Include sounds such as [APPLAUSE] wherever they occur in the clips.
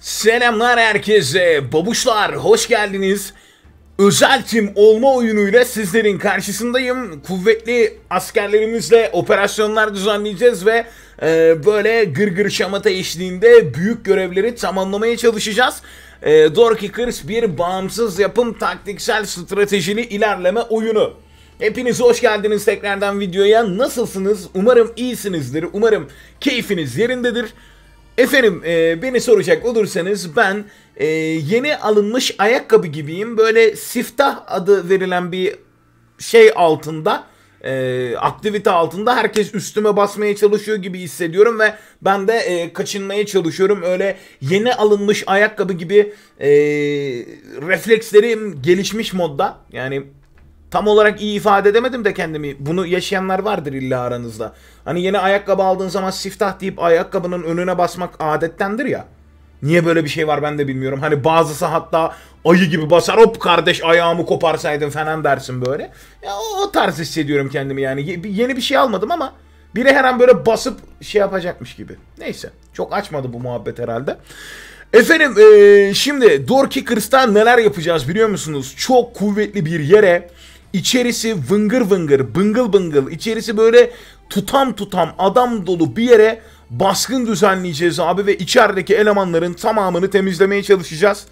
Selamlar herkese. Babuşlar hoş geldiniz. Özel tim olma oyunuyla sizlerin karşısındayım. Kuvvetli askerlerimizle operasyonlar düzenleyeceğiz ve e, böyle gırgır gır şamata eşliğinde büyük görevleri tamamlamaya çalışacağız. E, Doorkickers bir bağımsız yapım taktiksel stratejili ilerleme oyunu. Hepiniz hoş geldiniz tekrardan videoya. Nasılsınız? Umarım iyisinizdir. Umarım keyfiniz yerindedir. Efendim e, beni soracak olursanız ben e, yeni alınmış ayakkabı gibiyim. Böyle siftah adı verilen bir şey altında e, aktivite altında herkes üstüme basmaya çalışıyor gibi hissediyorum ve ben de e, kaçınmaya çalışıyorum. Öyle yeni alınmış ayakkabı gibi e, reflekslerim gelişmiş modda. Yani tam olarak iyi ifade edemedim de kendimi. Bunu yaşayanlar vardır illa aranızda. Hani yeni ayakkabı aldığın zaman siftah deyip ayakkabının önüne basmak adettendir ya. Niye böyle bir şey var ben de bilmiyorum. Hani bazısı hatta ayı gibi basar hop kardeş ayağımı koparsaydın falan dersin böyle. Ya, o, o tarz hissediyorum kendimi yani. Ye, yeni bir şey almadım ama biri her an böyle basıp şey yapacakmış gibi. Neyse çok açmadı bu muhabbet herhalde. Efendim ee, şimdi Door Kickers'tan neler yapacağız biliyor musunuz? Çok kuvvetli bir yere İçerisi vıngır vıngır, bıngıl bıngıl, içerisi böyle tutam tutam adam dolu bir yere baskın düzenleyeceğiz abi ve içerideki elemanların tamamını temizlemeye çalışacağız.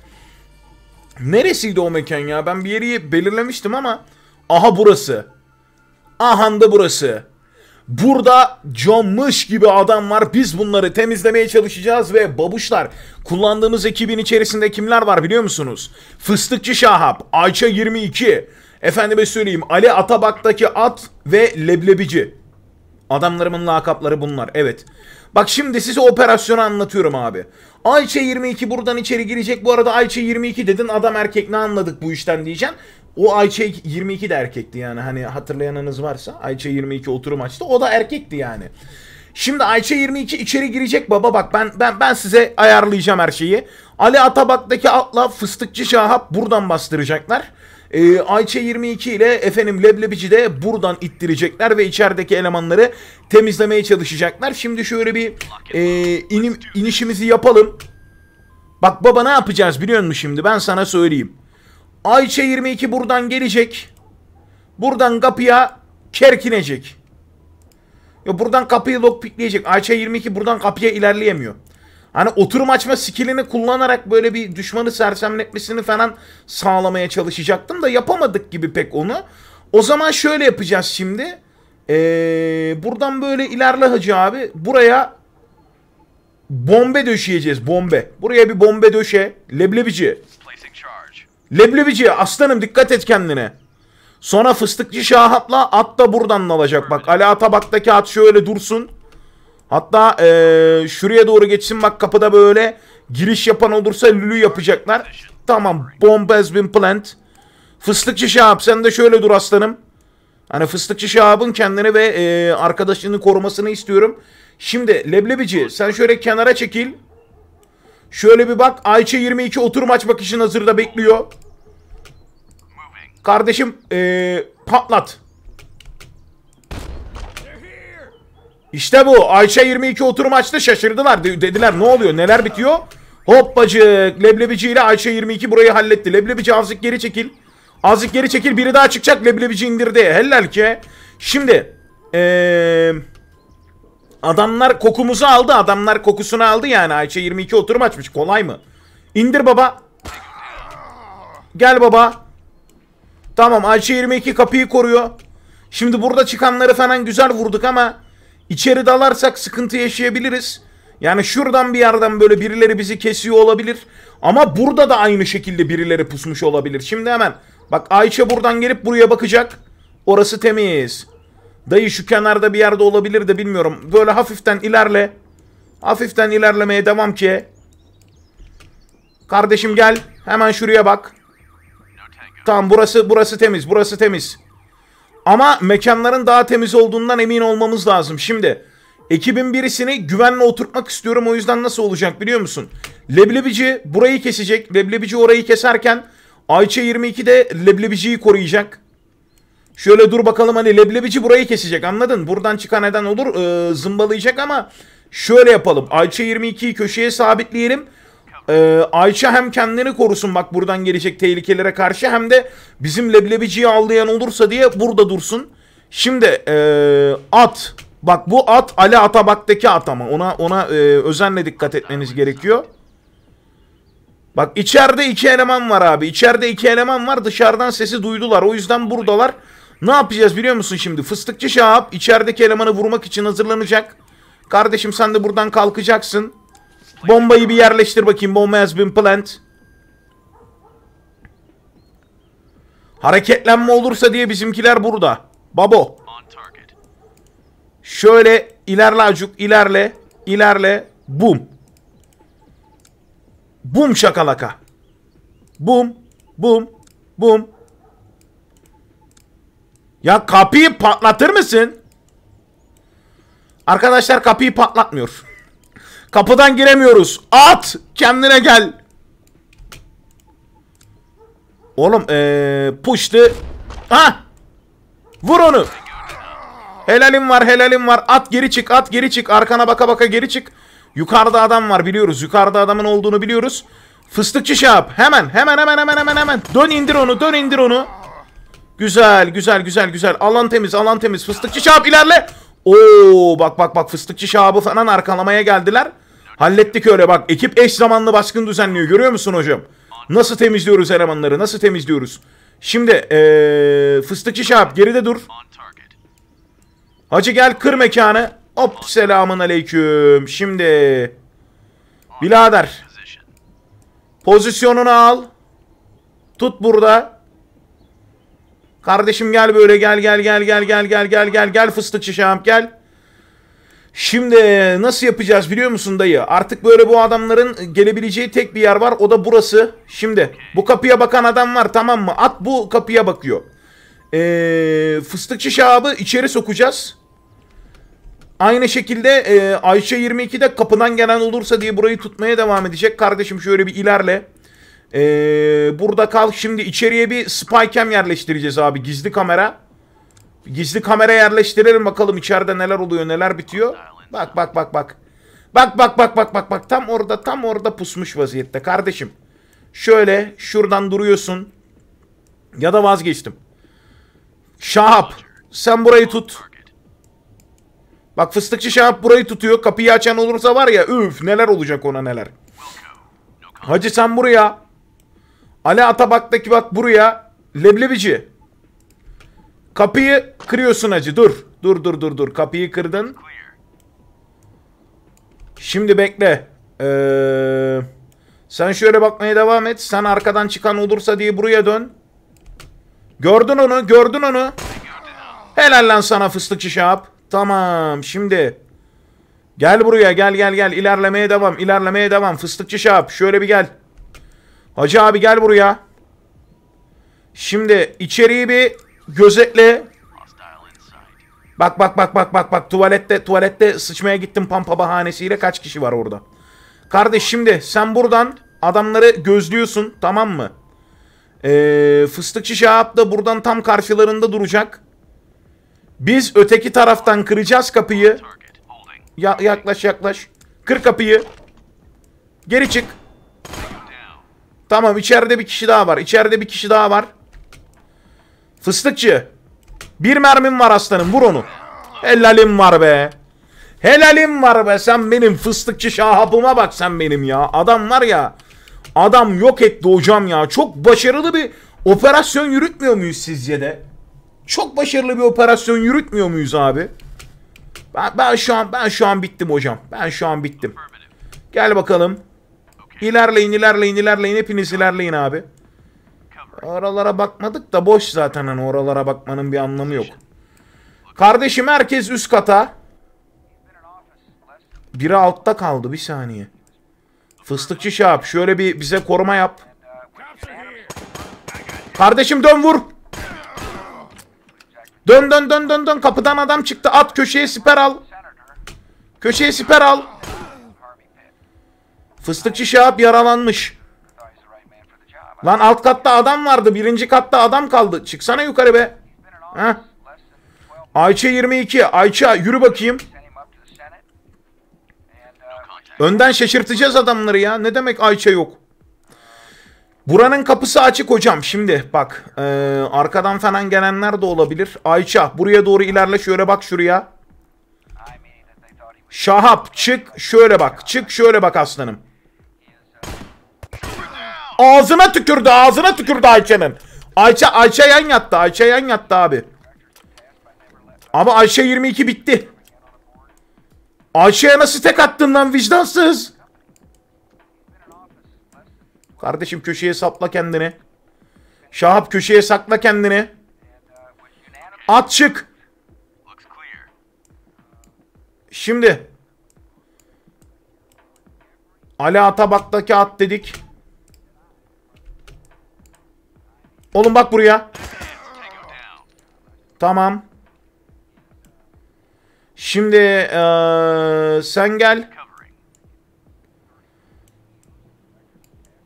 Neresiydi o mekan ya? Ben bir yeri belirlemiştim ama aha burası. ahanda burası. Burada canmış gibi adam var. Biz bunları temizlemeye çalışacağız ve babuşlar kullandığımız ekibin içerisinde kimler var biliyor musunuz? Fıstıkçı Şahap, Ayça 22, Efendime söyleyeyim Ali Atabak'taki at ve leblebici. Adamlarımın lakapları bunlar evet. Bak şimdi size operasyonu anlatıyorum abi. Ayça 22 buradan içeri girecek. Bu arada Ayça 22 dedin adam erkek ne anladık bu işten diyeceğim. O Ayça 22 de erkekti yani hani hatırlayanınız varsa. Ayça 22 oturum açtı o da erkekti yani. Şimdi Ayça 22 içeri girecek baba bak ben ben ben size ayarlayacağım her şeyi. Ali Atabak'taki atla fıstıkçı Şahap buradan bastıracaklar. E, Ayça 22 ile efendim Leblebici de buradan ittirecekler ve içerideki elemanları temizlemeye çalışacaklar. Şimdi şöyle bir e, inim, inişimizi yapalım. Bak baba ne yapacağız biliyor musun şimdi ben sana söyleyeyim. Ayça 22 buradan gelecek. Buradan kapıya kerkinecek. Ya buradan kapıyı lockpickleyecek. Ayça 22 buradan kapıya ilerleyemiyor. Hani oturum açma skillini kullanarak böyle bir düşmanı sersemletmesini falan sağlamaya çalışacaktım da yapamadık gibi pek onu. O zaman şöyle yapacağız şimdi. Ee, buradan böyle ilerle hacı abi. Buraya bombe döşeyeceğiz bombe. Buraya bir bombe döşe. Leblebici. Leblebici aslanım dikkat et kendine. Sonra fıstıkçı Şahat'la at da buradan alacak bak. Ali Atabak'taki at şöyle dursun. Hatta ee, şuraya doğru geçsin bak kapıda böyle giriş yapan olursa lülü yapacaklar. Tamam bomb has been planned. Fıstıkçı Şahap sen de şöyle dur aslanım. Hani Fıstıkçı Şahab'ın kendini ve e, arkadaşını korumasını istiyorum. Şimdi Leblebici sen şöyle kenara çekil. Şöyle bir bak Ayça 22 oturum açmak için hazırda bekliyor. Kardeşim e, patlat. İşte bu. Ayşe 22 oturum açtı şaşırdılar. Dediler ne oluyor neler bitiyor? Hoppacık. Leblebici ile Ayşe 22 burayı halletti. Leblebici azıcık geri çekil. Azıcık geri çekil. Biri daha çıkacak. Leblebici indirdi. heller ki. Şimdi. Ee, adamlar kokumuzu aldı. Adamlar kokusunu aldı yani. Ayşe 22 oturum açmış. Kolay mı? İndir baba. Gel baba. Tamam Ayşe 22 kapıyı koruyor. Şimdi burada çıkanları falan güzel vurduk ama İçeri dalarsak sıkıntı yaşayabiliriz. Yani şuradan bir yerden böyle birileri bizi kesiyor olabilir. Ama burada da aynı şekilde birileri pusmuş olabilir. Şimdi hemen bak Ayça buradan gelip buraya bakacak. Orası temiz. Dayı şu kenarda bir yerde olabilir de bilmiyorum. Böyle hafiften ilerle. Hafiften ilerlemeye devam ki. Kardeşim gel. Hemen şuraya bak. Tamam burası burası temiz. Burası temiz. Ama mekanların daha temiz olduğundan emin olmamız lazım. Şimdi ekibin birisini güvenle oturtmak istiyorum. O yüzden nasıl olacak biliyor musun? Leblebici burayı kesecek. Leblebici orayı keserken Ayça 22 de leblebiciyi koruyacak. Şöyle dur bakalım hani leblebici burayı kesecek anladın? Buradan çıkan neden olur ee, zımbalayacak ama şöyle yapalım. Ayça 22'yi köşeye sabitleyelim. Ee, Ayça hem kendini korusun bak buradan gelecek tehlikelere karşı hem de bizim leblebiciyi avlayan olursa diye burada dursun. Şimdi ee, at. Bak bu at Ali Atabak'taki at ama ona ona e, özenle dikkat etmeniz gerekiyor. Bak içeride iki eleman var abi. İçeride iki eleman var. Dışarıdan sesi duydular. O yüzden buradalar. Ne yapacağız biliyor musun şimdi? Fıstıkçı Şahap içerideki elemanı vurmak için hazırlanacak. Kardeşim sen de buradan kalkacaksın. Bombayı bir yerleştir bakayım. Bomba has been planned. Hareketlenme olursa diye bizimkiler burada. Babo. Şöyle ilerle acuk ilerle. ilerle. boom, boom şakalaka. boom boom boom. Ya kapıyı patlatır mısın? Arkadaşlar kapıyı patlatmıyor. Kapıdan giremiyoruz. At! Kendine gel. Oğlum ee, push'tı. Ha! Vur onu. Helalim var helalim var. At geri çık at geri çık. Arkana baka baka geri çık. Yukarıda adam var biliyoruz. Yukarıda adamın olduğunu biliyoruz. Fıstıkçı şap. Hemen hemen hemen hemen hemen hemen. Dön indir onu dön indir onu. Güzel güzel güzel güzel. Alan temiz alan temiz. Fıstıkçı şap ilerle. Oo bak bak bak fıstıkçı şabı falan arkalamaya geldiler. Hallettik öyle bak. Ekip eş zamanlı baskın düzenliyor. Görüyor musun hocam? Nasıl temizliyoruz elemanları? Nasıl temizliyoruz? Şimdi ee, fıstıkçı Şahap geride dur. Hacı gel kır mekanı. Hop selamun aleyküm. Şimdi. Bilader. Pozisyonunu al. Tut burada. Kardeşim gel böyle gel gel gel gel gel gel gel gel gel fıstıkçı Şahap gel. Şimdi e, nasıl yapacağız biliyor musun dayı? Artık böyle bu adamların gelebileceği tek bir yer var. O da burası. Şimdi bu kapıya bakan adam var tamam mı? At bu kapıya bakıyor. Ee, fıstıkçı şahabı içeri sokacağız. Aynı şekilde e, Ayşe 22'de kapıdan gelen olursa diye burayı tutmaya devam edecek. Kardeşim şöyle bir ilerle. Ee, burada kal. Şimdi içeriye bir spy cam yerleştireceğiz abi. Gizli kamera. Gizli kamera yerleştirelim bakalım içeride neler oluyor neler bitiyor. Bak bak bak bak. Bak bak bak bak bak bak tam orada tam orada pusmuş vaziyette kardeşim. Şöyle şuradan duruyorsun. Ya da vazgeçtim. Şahap sen burayı tut. Bak fıstıkçı Şahap burayı tutuyor. Kapıyı açan olursa var ya üf neler olacak ona neler. Hacı sen buraya. Ali Atabak'taki bak buraya. Leblebici. Kapıyı kırıyorsun acı. Dur. Dur dur dur dur. Kapıyı kırdın. Şimdi bekle. Ee, sen şöyle bakmaya devam et. Sen arkadan çıkan olursa diye buraya dön. Gördün onu. Gördün onu. Helal lan sana fıstık şişap. Tamam. Şimdi. Gel buraya. Gel gel gel. İlerlemeye devam. İlerlemeye devam. Fıstıkçı şap. Şöyle bir gel. Hacı abi gel buraya. Şimdi içeriği bir Gözetle. Bak bak bak bak bak bak tuvalette tuvalette sıçmaya gittim pampa bahanesiyle kaç kişi var orada. Kardeş şimdi sen buradan adamları gözlüyorsun tamam mı? Ee, fıstıkçı Şahap da buradan tam karşılarında duracak. Biz öteki taraftan kıracağız kapıyı. Ya yaklaş yaklaş. Kır kapıyı. Geri çık. Tamam içeride bir kişi daha var. İçeride bir kişi daha var. Fıstıkçı. Bir mermim var aslanım vur onu. Helalim var be. Helalim var be sen benim fıstıkçı şahapıma bak sen benim ya. Adam var ya. Adam yok etti hocam ya. Çok başarılı bir operasyon yürütmüyor muyuz sizce de? Çok başarılı bir operasyon yürütmüyor muyuz abi? Ben, ben şu an ben şu an bittim hocam. Ben şu an bittim. Gel bakalım. İlerleyin ilerleyin ilerleyin hepiniz ilerleyin abi. Oralara bakmadık da boş zaten hani oralara bakmanın bir anlamı yok. Kardeşim herkes üst kata. Biri altta kaldı bir saniye. Fıstıkçı Şahap şöyle bir bize koruma yap. Kardeşim dön vur. Dön dön dön dön dön kapıdan adam çıktı at köşeye siper al. Köşeye siper al. Fıstıkçı Şahap yaralanmış. Lan alt katta adam vardı. Birinci katta adam kaldı. Çıksana yukarı be. Heh. Ayça 22. Ayça yürü bakayım. Önden şaşırtacağız adamları ya. Ne demek Ayça yok? Buranın kapısı açık hocam. Şimdi bak e, arkadan falan gelenler de olabilir. Ayça buraya doğru ilerle şöyle bak şuraya. Şahap çık şöyle bak. Çık şöyle bak aslanım. Ağzına tükürdü ağzına tükürdü Ayça'nın. Ayça Ayça yan yattı. Ayça yan yattı abi. Ama Ayşe 22 bitti. Ayşe'ye nasıl tek attın lan vicdansız? Kardeşim köşeye sapla kendini. Şahap köşeye sakla kendini. At çık. Şimdi. Ali Atabak'taki at dedik. Oğlum bak buraya. Tamam. Şimdi ee, sen gel.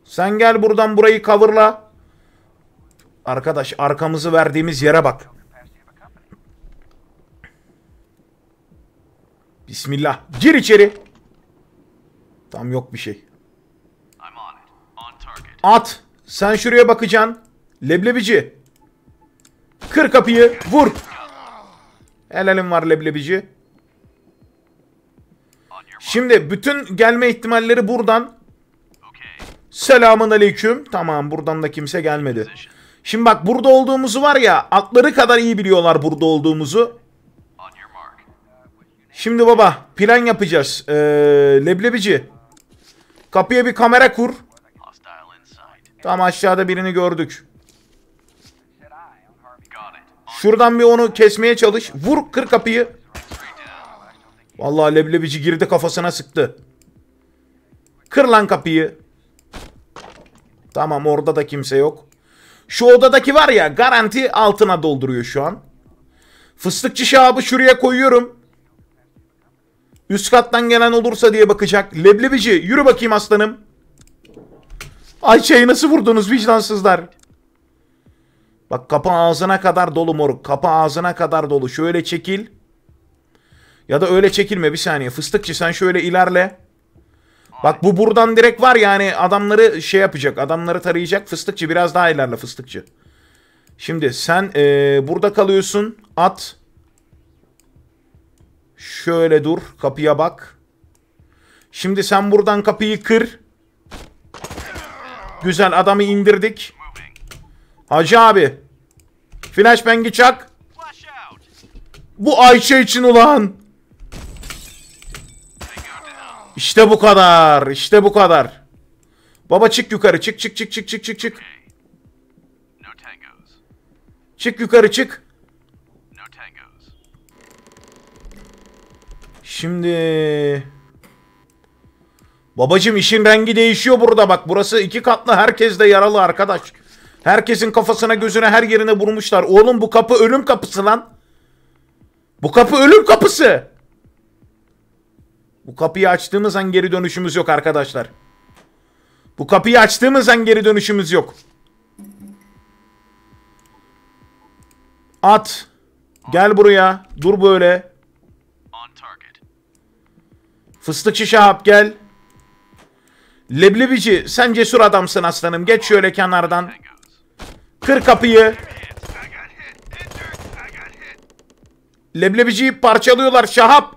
Sen gel buradan burayı coverla. Arkadaş arkamızı verdiğimiz yere bak. Bismillah. Gir içeri. Tam yok bir şey. At. Sen şuraya bakacaksın. Leblebici. Kır kapıyı. Vur. Helalim var leblebici. Şimdi bütün gelme ihtimalleri buradan. Selamun aleyküm. Tamam buradan da kimse gelmedi. Şimdi bak burada olduğumuzu var ya atları kadar iyi biliyorlar burada olduğumuzu. Şimdi baba plan yapacağız. Ee, leblebici. Kapıya bir kamera kur. Tam aşağıda birini gördük. Şuradan bir onu kesmeye çalış. Vur kır kapıyı. Vallahi leblebici girdi kafasına sıktı. Kır lan kapıyı. Tamam orada da kimse yok. Şu odadaki var ya garanti altına dolduruyor şu an. Fıstıkçı şabı şuraya koyuyorum. Üst kattan gelen olursa diye bakacak. Leblebici yürü bakayım aslanım. Ayça'yı nasıl vurdunuz vicdansızlar? Bak kapı ağzına kadar dolu moruk. Kapı ağzına kadar dolu. Şöyle çekil. Ya da öyle çekilme bir saniye. Fıstıkçı sen şöyle ilerle. Bak bu buradan direkt var yani adamları şey yapacak. Adamları tarayacak. Fıstıkçı biraz daha ilerle fıstıkçı. Şimdi sen ee, burada kalıyorsun. At. Şöyle dur. Kapıya bak. Şimdi sen buradan kapıyı kır. Güzel adamı indirdik. Hacı abi. Flash bengi çak. Bu Ayşe için ulan. İşte bu kadar. İşte bu kadar. Baba çık yukarı. Çık çık çık çık çık çık çık. Çık yukarı çık. Şimdi... Babacım işin rengi değişiyor burada bak. Burası iki katlı herkes de yaralı arkadaş. Herkesin kafasına gözüne her yerine vurmuşlar. Oğlum bu kapı ölüm kapısı lan. Bu kapı ölüm kapısı. Bu kapıyı açtığımız an geri dönüşümüz yok arkadaşlar. Bu kapıyı açtığımız an geri dönüşümüz yok. At. Gel buraya. Dur böyle. Fıstıkçı Şahap gel. Leblebici sen cesur adamsın aslanım. Geç şöyle kenardan. Kır kapıyı. Leblebiciyi parçalıyorlar Şahap.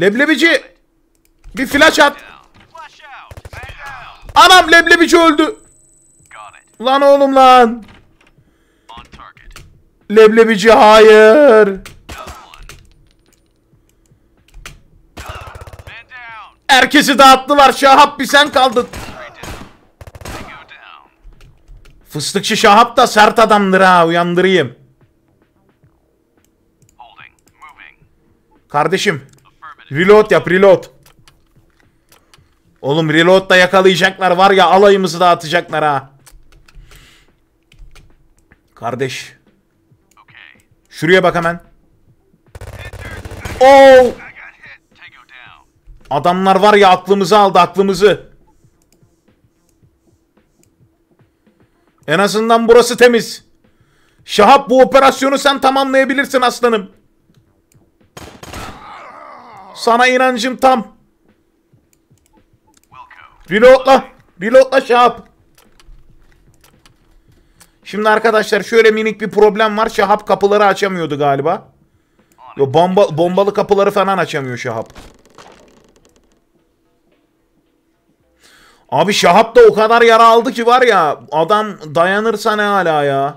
Leblebici. Bir flash at. Anam leblebici öldü. Lan oğlum lan. Leblebici hayır. Herkesi dağıttılar. Şahap bir sen kaldın. Fıstıkçı Şahap da sert adamdır ha uyandırayım. Kardeşim. Reload yap reload. Oğlum reload da yakalayacaklar var ya alayımızı dağıtacaklar ha. Kardeş. Şuraya bak hemen. Oh! Adamlar var ya aklımızı aldı aklımızı. En azından burası temiz. Şahap bu operasyonu sen tamamlayabilirsin aslanım. Sana inancım tam. Reloadla. Reloadla Şahap. Şimdi arkadaşlar şöyle minik bir problem var. Şahap kapıları açamıyordu galiba. Yo, bomba, bombalı kapıları falan açamıyor Şahap. Abi Şahap da o kadar yara aldı ki var ya adam dayanırsa ne hala ya.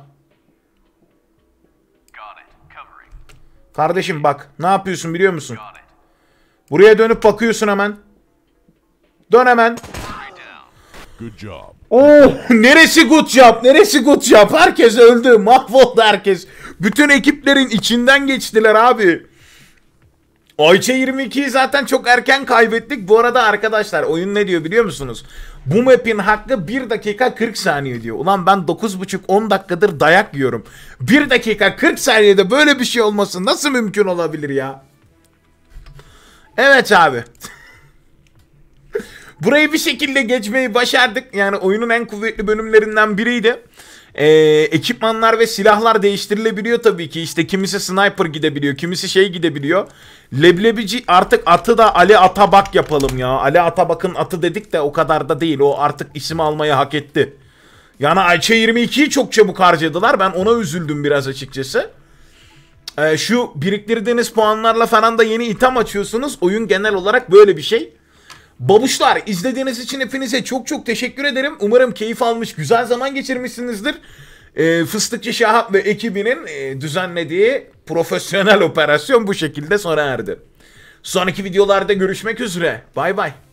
Kardeşim bak ne yapıyorsun biliyor musun? Buraya dönüp bakıyorsun hemen. Dön hemen. Good Oh neresi good job neresi good job herkes öldü mahvoldu herkes. Bütün ekiplerin içinden geçtiler abi. Ayça 22'yi zaten çok erken kaybettik. Bu arada arkadaşlar oyun ne diyor biliyor musunuz? Bu map'in hakkı 1 dakika 40 saniye diyor. Ulan ben 9.5-10 dakikadır dayak yiyorum. 1 dakika 40 saniyede böyle bir şey olması nasıl mümkün olabilir ya? Evet abi. [LAUGHS] Burayı bir şekilde geçmeyi başardık. Yani oyunun en kuvvetli bölümlerinden biriydi e, ekipmanlar ve silahlar değiştirilebiliyor tabii ki. İşte kimisi sniper gidebiliyor, kimisi şey gidebiliyor. Leblebici artık atı da Ali Atabak yapalım ya. Ali Atabak'ın atı dedik de o kadar da değil. O artık isim almayı hak etti. Yani Ayça 22'yi çok çabuk harcadılar. Ben ona üzüldüm biraz açıkçası. Ee, şu biriktirdiğiniz puanlarla falan da yeni item açıyorsunuz. Oyun genel olarak böyle bir şey. Babuşlar izlediğiniz için hepinize çok çok teşekkür ederim. Umarım keyif almış, güzel zaman geçirmişsinizdir. E, Fıstıkçı Şahap ve ekibinin e, düzenlediği profesyonel operasyon bu şekilde sona erdi. Sonraki videolarda görüşmek üzere. Bay bay.